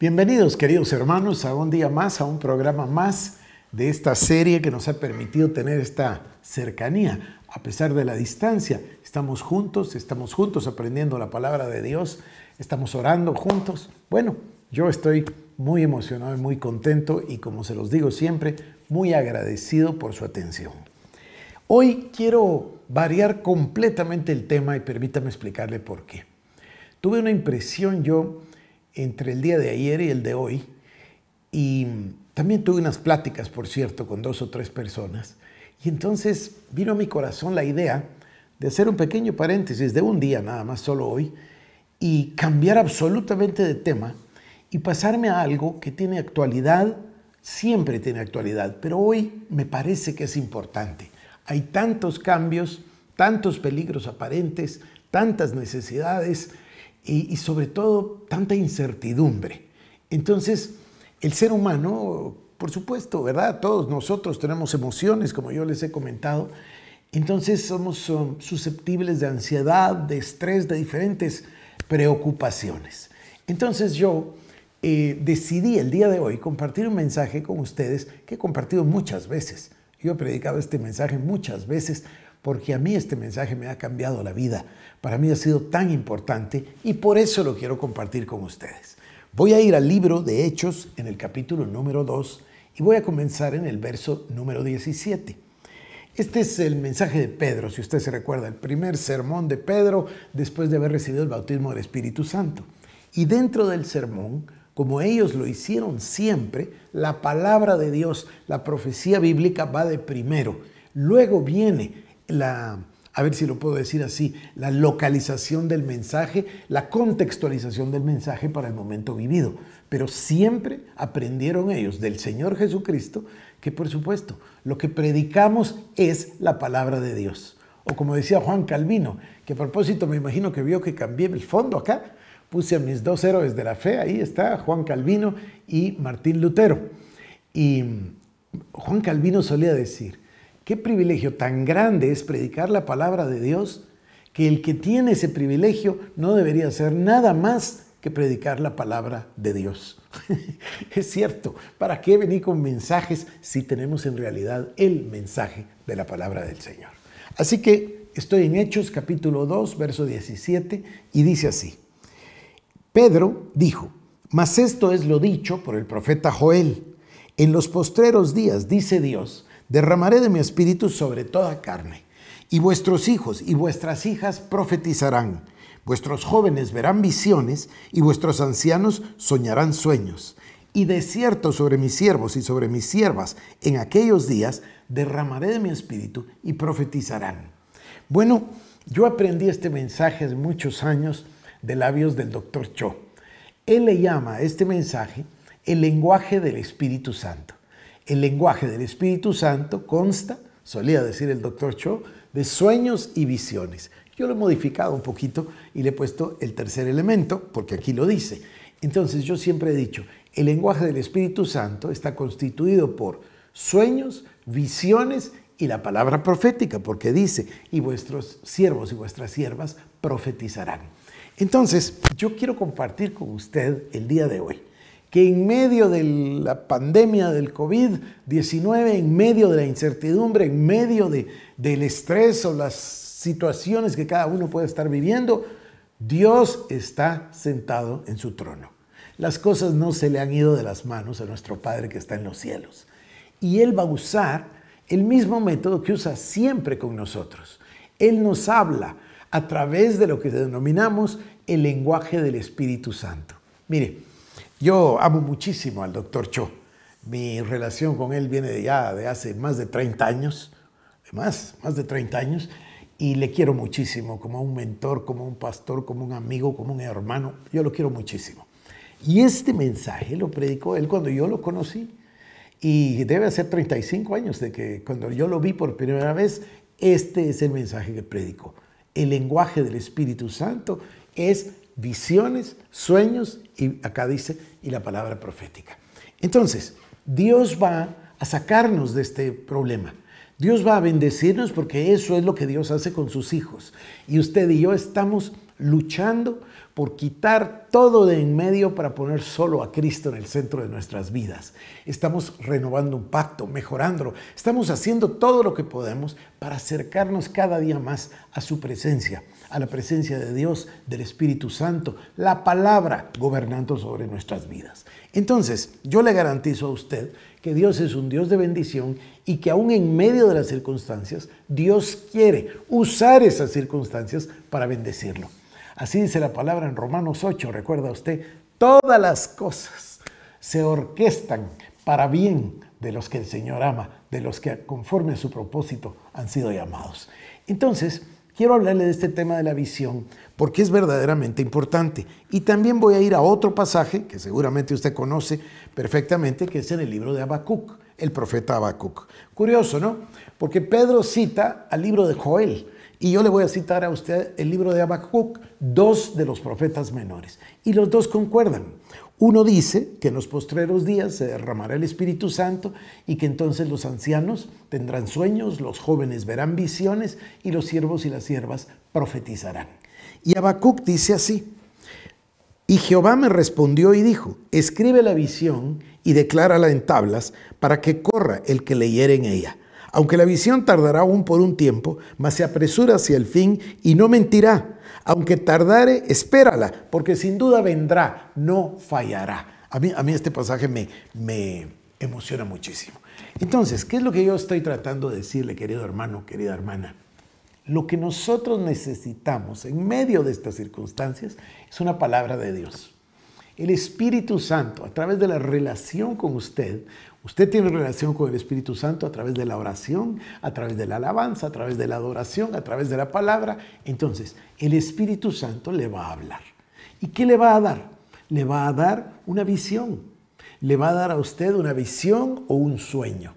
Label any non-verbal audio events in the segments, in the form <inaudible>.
Bienvenidos queridos hermanos a un día más, a un programa más de esta serie que nos ha permitido tener esta cercanía. A pesar de la distancia, estamos juntos, estamos juntos aprendiendo la palabra de Dios, estamos orando juntos. Bueno, yo estoy muy emocionado y muy contento y como se los digo siempre, muy agradecido por su atención. Hoy quiero variar completamente el tema y permítame explicarle por qué. Tuve una impresión yo entre el día de ayer y el de hoy. Y también tuve unas pláticas, por cierto, con dos o tres personas. Y entonces vino a mi corazón la idea de hacer un pequeño paréntesis de un día nada más, solo hoy, y cambiar absolutamente de tema y pasarme a algo que tiene actualidad, siempre tiene actualidad, pero hoy me parece que es importante. Hay tantos cambios, tantos peligros aparentes, tantas necesidades, y, sobre todo tanta incertidumbre. Entonces, el ser humano, por supuesto, ¿verdad? Todos nosotros tenemos emociones, como yo les he comentado. Entonces somos susceptibles de ansiedad, de estrés, de diferentes preocupaciones. Entonces yo eh, decidí el día de hoy compartir un mensaje con ustedes que he compartido muchas veces. Yo he predicado este mensaje muchas veces porque a mí este mensaje me ha cambiado la vida, para mí ha sido tan importante y por eso lo quiero compartir con ustedes. Voy a ir al libro de Hechos en el capítulo número 2 y voy a comenzar en el verso número 17. Este es el mensaje de Pedro, si usted se recuerda, el primer sermón de Pedro después de haber recibido el bautismo del Espíritu Santo. Y dentro del sermón, como ellos lo hicieron siempre, la palabra de Dios, la profecía bíblica va de primero. Luego viene la, a ver si lo puedo decir así, la localización del mensaje, la contextualización del mensaje para el momento vivido. Pero siempre aprendieron ellos del Señor Jesucristo que, por supuesto, lo que predicamos es la palabra de Dios. O como decía Juan Calvino, que a propósito me imagino que vio que cambié el fondo acá, puse a mis dos héroes de la fe, ahí está Juan Calvino y Martín Lutero. Y Juan Calvino solía decir, Qué privilegio tan grande es predicar la palabra de Dios que el que tiene ese privilegio no debería hacer nada más que predicar la palabra de Dios. <laughs> es cierto, ¿para qué venir con mensajes si tenemos en realidad el mensaje de la palabra del Señor? Así que estoy en Hechos capítulo 2, verso 17, y dice así. Pedro dijo, mas esto es lo dicho por el profeta Joel. En los postreros días, dice Dios, derramaré de mi espíritu sobre toda carne, y vuestros hijos y vuestras hijas profetizarán, vuestros jóvenes verán visiones, y vuestros ancianos soñarán sueños. Y de cierto sobre mis siervos y sobre mis siervas en aquellos días derramaré de mi espíritu y profetizarán. Bueno, yo aprendí este mensaje de muchos años de labios del doctor Cho. Él le llama a este mensaje el lenguaje del Espíritu Santo. El lenguaje del Espíritu Santo consta, solía decir el doctor Cho, de sueños y visiones. Yo lo he modificado un poquito y le he puesto el tercer elemento, porque aquí lo dice. Entonces yo siempre he dicho, el lenguaje del Espíritu Santo está constituido por sueños, visiones y la palabra profética, porque dice, y vuestros siervos y vuestras siervas profetizarán. Entonces, yo quiero compartir con usted el día de hoy que en medio de la pandemia del COVID-19, en medio de la incertidumbre, en medio del estrés o las situaciones que cada uno puede estar viviendo, Dios está sentado en su trono. Las cosas no se le han ido de las manos a nuestro Padre que está en los cielos. Y Él va a usar el mismo método que usa siempre con nosotros. Él nos habla a través de lo que denominamos el lenguaje del Espíritu Santo. Mire, yo amo muchísimo al doctor Cho. Mi relación con él viene ya de hace más de 30 años, más, más de 30 años, y le quiero muchísimo como un mentor, como un pastor, como un amigo, como un hermano. Yo lo quiero muchísimo. Y este mensaje lo predicó él cuando yo lo conocí. Y debe hacer 35 años de que cuando yo lo vi por primera vez, este es el mensaje que predicó. El lenguaje del Espíritu Santo es visiones, sueños y acá dice, y la palabra profética. Entonces, Dios va a sacarnos de este problema. Dios va a bendecirnos porque eso es lo que Dios hace con sus hijos. Y usted y yo estamos luchando por quitar todo de en medio para poner solo a Cristo en el centro de nuestras vidas. Estamos renovando un pacto, mejorándolo. Estamos haciendo todo lo que podemos para acercarnos cada día más a su presencia, a la presencia de Dios, del Espíritu Santo, la palabra gobernando sobre nuestras vidas. Entonces, yo le garantizo a usted que Dios es un Dios de bendición y que aún en medio de las circunstancias, Dios quiere usar esas circunstancias para bendecirlo. Así dice la palabra en Romanos 8, recuerda usted, todas las cosas se orquestan para bien de los que el Señor ama, de los que conforme a su propósito han sido llamados. Entonces, quiero hablarle de este tema de la visión porque es verdaderamente importante. Y también voy a ir a otro pasaje que seguramente usted conoce perfectamente, que es en el libro de Habacuc, el profeta Habacuc. Curioso, ¿no? Porque Pedro cita al libro de Joel y yo le voy a citar a usted el libro de Habacuc, dos de los profetas menores. Y los dos concuerdan. Uno dice que en los postreros días se derramará el Espíritu Santo y que entonces los ancianos tendrán sueños, los jóvenes verán visiones y los siervos y las siervas profetizarán. Y Habacuc dice así, y Jehová me respondió y dijo, escribe la visión y declárala en tablas para que corra el que leyere en ella aunque la visión tardará aún por un tiempo, mas se apresura hacia el fin y no mentirá. Aunque tardare, espérala, porque sin duda vendrá, no fallará. A mí, este pasaje me, me emociona muchísimo. Entonces, ¿qué es lo que yo estoy tratando de decirle, querido hermano, querida hermana? Lo que nosotros necesitamos en medio de estas circunstancias es una palabra de Dios el Espíritu Santo, a través de la relación con usted, Usted tiene relación con el Espíritu Santo a través de la oración, a través de la alabanza, a través de la adoración, a través de la palabra. Entonces, el Espíritu Santo le va a hablar. ¿Y qué le va a dar? Le va a dar una visión. Le va a dar a usted una visión o un sueño.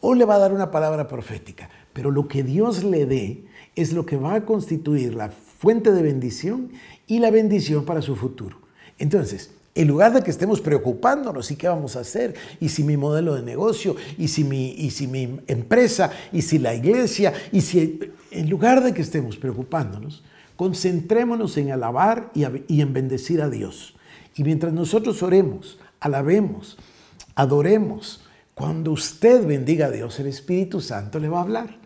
O le va a dar una palabra profética. Pero lo que Dios le dé es lo que va a constituir la fuente de bendición y la bendición para su futuro. Entonces, en lugar de que estemos preocupándonos y qué vamos a hacer, y si mi modelo de negocio, y si mi, si mi empresa, y si la iglesia, y si... En lugar de que estemos preocupándonos, concentrémonos en alabar y, y en bendecir a Dios. Y mientras nosotros oremos, alabemos, adoremos, cuando usted bendiga a Dios, el Espíritu Santo le va a hablar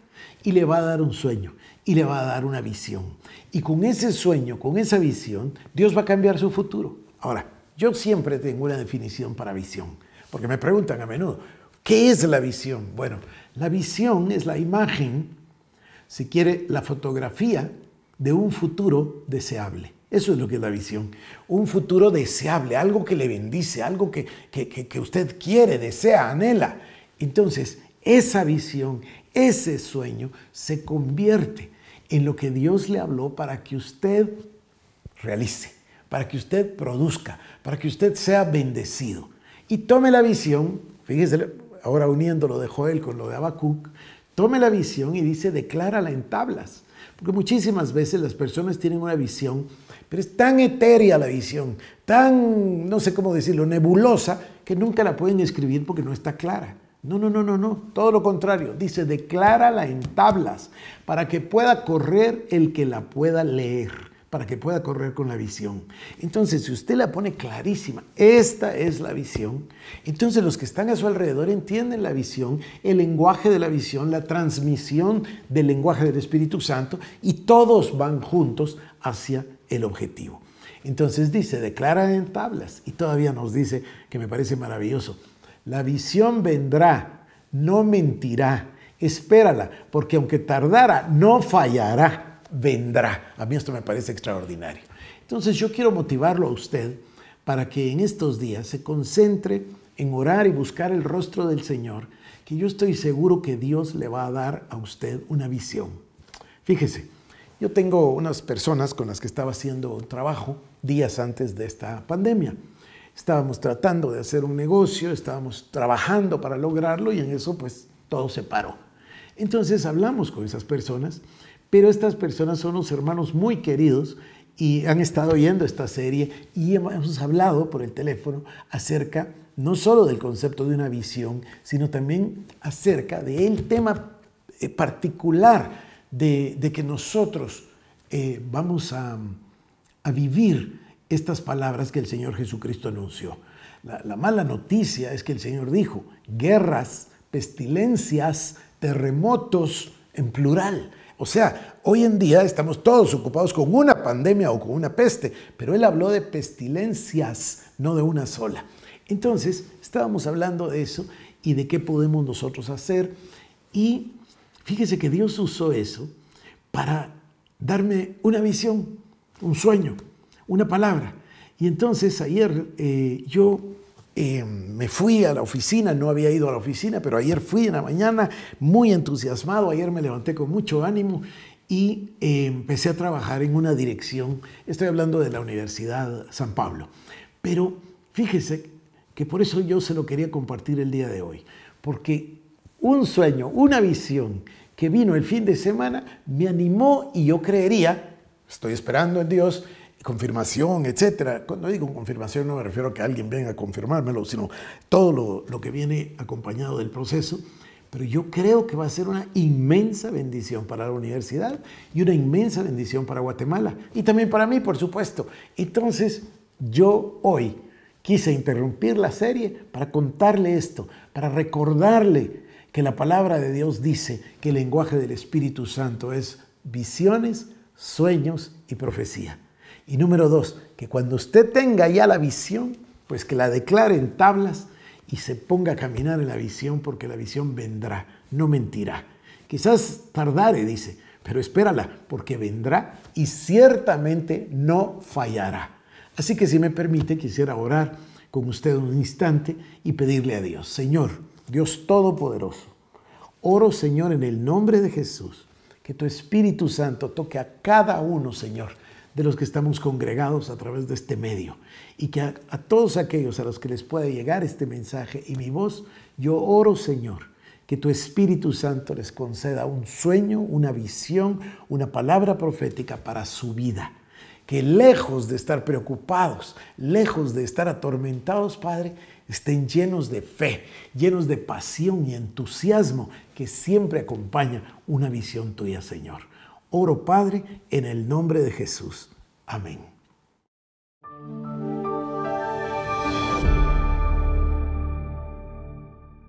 y le va a dar un sueño y le va a dar una visión. Y con ese sueño, con esa visión, Dios va a cambiar su futuro. Ahora, yo siempre tengo una definición para visión, porque me preguntan a menudo, ¿qué es la visión? Bueno, la visión es la imagen, si quiere, la fotografía de un futuro deseable. Eso es lo que es la visión. Un futuro deseable, algo que le bendice, algo que, que, usted quiere, desea, anhela. Entonces, esa visión, ese sueño se convierte en lo que Dios le habló para que usted realice para que usted produzca, para que usted sea bendecido. Y tome la visión, fíjese, ahora uniendo lo de Joel con lo de Habacuc, tome la visión y dice, declárala en tablas. Porque muchísimas veces las personas tienen una visión, pero es tan etérea la visión, tan, no sé cómo decirlo, nebulosa, que nunca la pueden escribir porque no está clara. No, no, no, no, no. Todo lo contrario. Dice, declárala en tablas para que pueda correr el que la pueda leer para que pueda correr con la visión. Entonces, si usted la pone clarísima, esta es la visión, entonces los que están a su alrededor entienden la visión, el lenguaje de la visión, la transmisión del lenguaje del Espíritu Santo y todos van juntos hacia el objetivo. Entonces dice, declara en tablas y todavía nos dice que me parece maravilloso, la visión vendrá, no mentirá, espérala, porque aunque tardara, no fallará vendrá. A mí esto me parece extraordinario. Entonces yo quiero motivarlo a usted para que en estos días se concentre en orar y buscar el rostro del Señor, que yo estoy seguro que Dios le va a dar a usted una visión. Fíjese, yo tengo unas personas con las que estaba haciendo trabajo días antes de esta pandemia. Estábamos tratando de hacer un negocio, estábamos trabajando para lograrlo y en eso pues todo se paró. Entonces hablamos con esas personas pero estas personas son unos hermanos muy queridos y han estado oyendo esta serie y hemos hablado por el teléfono acerca no solo del concepto de una visión, sino también acerca del tema eh, particular de, que nosotros eh, vamos a, vivir estas palabras que el Señor Jesucristo anunció. la mala noticia es que el Señor dijo guerras, pestilencias, terremotos en plural. O sea, hoy en día estamos todos ocupados con una pandemia o con una peste, pero él habló de pestilencias, no de una sola. Entonces, estábamos hablando de eso y de qué podemos nosotros hacer. Y fíjese que Dios usó eso para darme una visión, un sueño, una palabra. Y entonces ayer eh, yo eh, me fui a la oficina, no había ido a la oficina, pero ayer fui en la mañana muy entusiasmado, ayer me levanté con mucho ánimo y eh, empecé a trabajar en una dirección, estoy hablando de la Universidad San Pablo, pero fíjese que por eso yo se lo quería compartir el día de hoy, porque un sueño, una visión que vino el fin de semana me animó y yo creería, estoy esperando en Dios, confirmación, etcétera. Cuando digo confirmación no me refiero a que alguien venga a confirmármelo, sino todo lo, lo que viene acompañado del proceso. Pero yo creo que va a ser una inmensa bendición para la universidad y una inmensa bendición para Guatemala y también para mí, por supuesto. Entonces, yo hoy quise interrumpir la serie para contarle esto, para recordarle que la palabra de Dios dice que el lenguaje del Espíritu Santo es visiones, sueños y profecía. Y número dos, que cuando usted tenga ya la visión, pues que la declare en tablas y se ponga a caminar en la visión, porque la visión vendrá, no mentirá. Quizás tardare, dice, pero espérala, porque vendrá y ciertamente no fallará. Así que si me permite, quisiera orar con usted un instante y pedirle a Dios, Señor, Dios Todopoderoso, oro Señor en el nombre de Jesús, que tu Espíritu Santo toque a cada uno, Señor de los que estamos congregados a través de este medio. Y que a, todos aquellos a los que les pueda llegar este mensaje y mi voz, yo oro Señor, que tu Espíritu Santo les conceda un sueño, una visión, una palabra profética para su vida. Que lejos de estar preocupados, lejos de estar atormentados, Padre, estén llenos de fe, llenos de pasión y entusiasmo que siempre acompaña una visión tuya, Señor. Oro Padre en el nombre de Jesús. Amén.